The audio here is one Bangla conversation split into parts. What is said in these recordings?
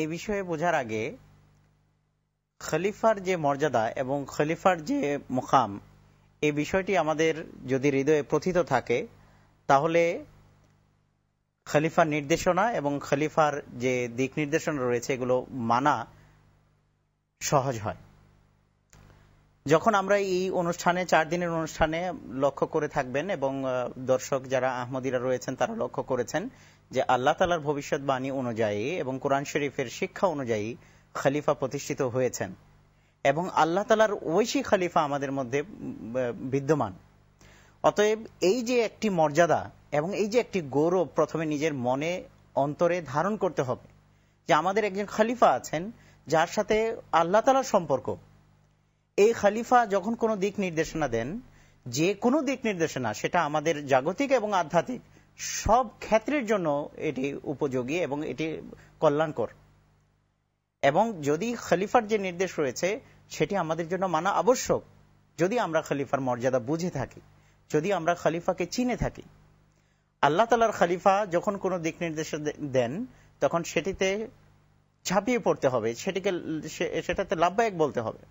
এই বিষয়ে বোঝার আগে খলিফার যে মর্যাদা এবং খলিফার যে মোকাম এই বিষয়টি আমাদের যদি হৃদয়ে প্রথিত থাকে তাহলে খলিফার নির্দেশনা এবং খলিফার যে দিক নির্দেশনা রয়েছে এগুলো মানা সহজ হয় যখন আমরা এই অনুষ্ঠানে চার দিনের অনুষ্ঠানে লক্ষ্য করে থাকবেন এবং দর্শক যারা আহমদিরা রয়েছেন তারা লক্ষ্য করেছেন যে আল্লাহ তালার ভবিষ্যৎবাণী অনুযায়ী এবং কোরআন শরীফের শিক্ষা অনুযায়ী খালিফা প্রতিষ্ঠিত হয়েছেন এবং আল্লাহ তালার ঐশী খালিফা আমাদের মধ্যে বিদ্যমান অতএব এই যে একটি মর্যাদা এবং এই যে একটি গৌরব প্রথমে নিজের মনে অন্তরে ধারণ করতে হবে যে আমাদের একজন খালিফা আছেন যার সাথে আল্লাহ তালার সম্পর্ক এই খালিফা যখন কোনো দিক নির্দেশনা দেন যে কোনো দিক নির্দেশনা সেটা আমাদের জাগতিক এবং আধ্যাত্মিক সব ক্ষেত্রের জন্য এটি উপযোগী এবং এটি কল্যাণকর এবং যদি খলিফার যে নির্দেশ রয়েছে সেটি আমাদের জন্য মানা আবশ্যক যদি আমরা খলিফার মর্যাদা বুঝে থাকি যদি আমরা খলিফাকে চিনে থাকি আল্লাহ তালার খলিফা যখন কোনো দিক নির্দেশ দেন তখন সেটিতে ঝাঁপিয়ে পড়তে হবে সেটিকে সেটাতে লাভবায়ক বলতে হবে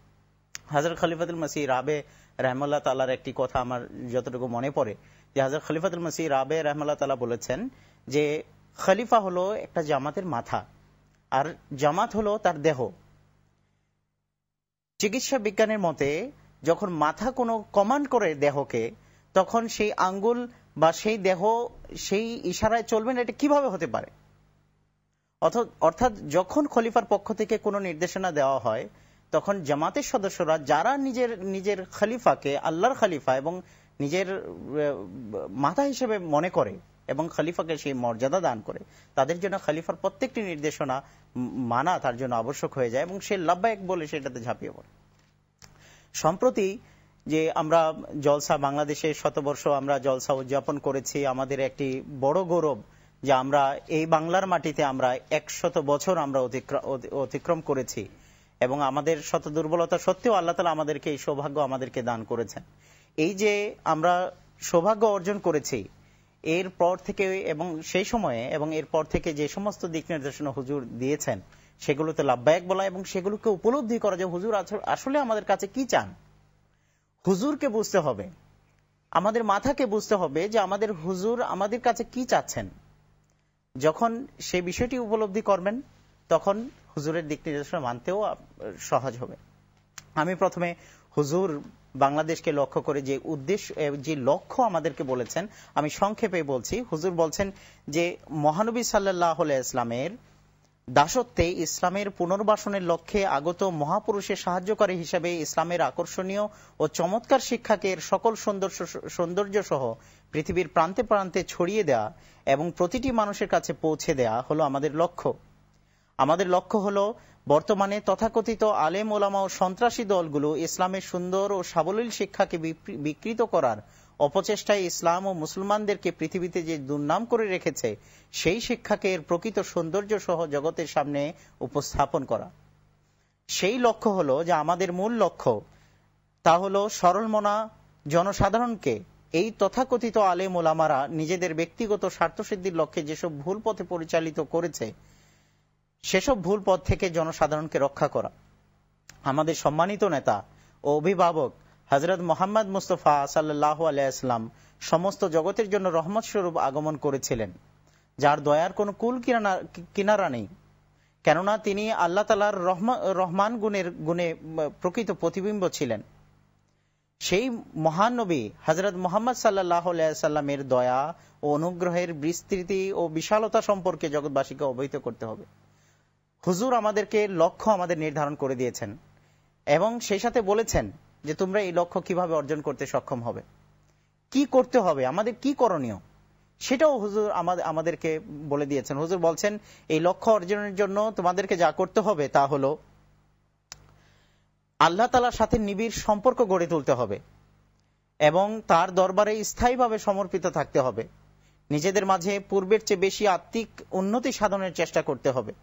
হাজর খলিফাতুল মাসি রাবে রহমাল্লা তালার একটি কথা আমার যতটুকু মনে পড়ে যে হাজর খলিফাতুল মাসি রাবে রহমাল্লা তালা বলেছেন যে খলিফা হলো একটা জামাতের মাথা আর জামাত হলো তার দেহ চিকিৎসা বিজ্ঞানের মতে যখন মাথা কোনো কমান্ড করে দেহকে তখন সেই আঙ্গুল বা সেই দেহ সেই ইশারায় চলবে না এটা কিভাবে হতে পারে অর্থাৎ যখন খলিফার পক্ষ থেকে কোনো নির্দেশনা দেওয়া হয় তখন জামাতের সদস্যরা যারা নিজের নিজের খলিফাকে আল্লাহর খলিফা এবং নিজের মাথা হিসেবে মনে করে এবং খলিফাকে সেই মর্যাদা দান করে তাদের জন্য খলিফার প্রত্যেকটি নির্দেশনা মানা তার জন্য আবশ্যক হয়ে যায় এবং সে লাভবায়ক বলে সেটাতে ঝাঁপিয়ে পড়ে সম্প্রতি যে আমরা জলসা বাংলাদেশে শতবর্ষ আমরা জলসা উদযাপন করেছি আমাদের একটি বড় গৌরব যে আমরা এই বাংলার মাটিতে আমরা একশত বছর আমরা অতিক্রম করেছি এবং আমাদের শত দুর্বলতা সত্ত্বেও আল্লাহ তালা আমাদেরকে এই সৌভাগ্য আমাদেরকে দান করেছেন এই যে আমরা সৌভাগ্য অর্জন করেছি এর পর থেকে এবং সেই সময়ে এবং এর পর থেকে যে সমস্ত দিক নির্দেশনা হুজুর দিয়েছেন সেগুলোতে লাভবায়ক বলা এবং সেগুলোকে উপলব্ধি করা যে হুজুর আসলে আমাদের কাছে কি চান হুজুরকে বুঝতে হবে আমাদের মাথাকে বুঝতে হবে যে আমাদের হুজুর আমাদের কাছে কি চাচ্ছেন যখন সে বিষয়টি উপলব্ধি করবেন তখন হুজুরের দিক নির্দেশনা মানতেও সহজ হবে আমি প্রথমে হুজুর বাংলাদেশকে লক্ষ্য করে যে উদ্দেশ্য যে লক্ষ্য আমাদেরকে বলেছেন আমি সংক্ষেপে বলছি হুজুর বলছেন যে মহানবী সাল্লাহ ইসলামের দাসত্বে ইসলামের পুনর্বাসনের লক্ষ্যে আগত মহাপুরুষের সাহায্যকারী হিসাবে ইসলামের আকর্ষণীয় ও চমৎকার শিক্ষাকে সকল সৌন্দর্য সৌন্দর্য সহ পৃথিবীর প্রান্তে প্রান্তে ছড়িয়ে দেয়া এবং প্রতিটি মানুষের কাছে পৌঁছে দেয়া হলো আমাদের লক্ষ্য আমাদের লক্ষ্য হলো বর্তমানে তথাকথিত আলেম ওলামা ও সন্ত্রাসী দলগুলো ইসলামের সুন্দর ও সাবলীল শিক্ষাকে বিকৃত করার অপচেষ্টায় ইসলাম ও মুসলমানদেরকে পৃথিবীতে যে দুর্নাম করে রেখেছে সেই শিক্ষাকে এর প্রকৃত সৌন্দর্য সহ জগতের সামনে উপস্থাপন করা সেই লক্ষ্য হলো যে আমাদের মূল লক্ষ্য তা হলো সরলমনা জনসাধারণকে এই তথাকথিত আলেম ওলামারা নিজেদের ব্যক্তিগত স্বার্থসিদ্ধির লক্ষ্যে যেসব ভুল পথে পরিচালিত করেছে সেসব ভুল পথ থেকে জনসাধারণকে রক্ষা করা আমাদের সম্মানিত নেতা ও অভিভাবক হজরত মোহাম্মদ মুস্তফা সাল্লাহ আলাইসলাম সমস্ত জগতের জন্য রহমত স্বরূপ আগমন করেছিলেন যার দয়ার কোনো কুল কিনারা নেই কেননা তিনি আল্লাহ তালার রহমান গুণের গুণে প্রকৃত প্রতিবিম্ব ছিলেন সেই মহান নবী হজরত মোহাম্মদ সাল্লাহ সাল্লামের দয়া ও অনুগ্রহের বিস্তৃতি ও বিশালতা সম্পর্কে জগৎবাসীকে অবহিত করতে হবে হুজুর আমাদেরকে লক্ষ্য আমাদের নির্ধারণ করে দিয়েছেন এবং সেই সাথে বলেছেন যে তোমরা এই লক্ষ্য কিভাবে অর্জন করতে সক্ষম হবে কি করতে হবে আমাদের কি করণীয় সেটাও হুজুর আমাদেরকে বলে দিয়েছেন হুজুর বলছেন এই লক্ষ্য অর্জনের জন্য তোমাদেরকে যা করতে হবে তা হলো আল্লাহ তালার সাথে নিবিড় সম্পর্ক গড়ে তুলতে হবে এবং তার দরবারে স্থায়ীভাবে সমর্পিত থাকতে হবে নিজেদের মাঝে পূর্বের চেয়ে বেশি আত্মিক উন্নতি সাধনের চেষ্টা করতে হবে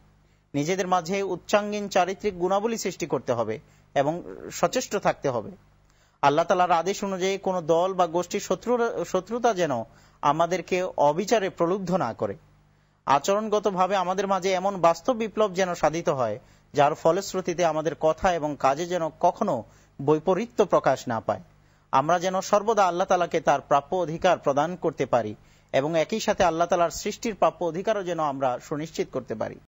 নিজেদের মাঝে উচ্চাঙ্গীন চারিত্রিক গুণাবলী সৃষ্টি করতে হবে এবং সচেষ্ট থাকতে হবে আল্লাহ তালার আদেশ অনুযায়ী কোনো দল বা গোষ্ঠীর শত্রু শত্রুতা যেন আমাদেরকে অবিচারে প্রলুব্ধ না করে আচরণগতভাবে আমাদের মাঝে এমন বাস্তব বিপ্লব যেন সাধিত হয় যার ফলশ্রুতিতে আমাদের কথা এবং কাজে যেন কখনো বৈপরীত্য প্রকাশ না পায় আমরা যেন সর্বদা আল্লাহ তালাকে তার প্রাপ্য অধিকার প্রদান করতে পারি এবং একই সাথে আল্লাহ তালার সৃষ্টির প্রাপ্য অধিকারও যেন আমরা সুনিশ্চিত করতে পারি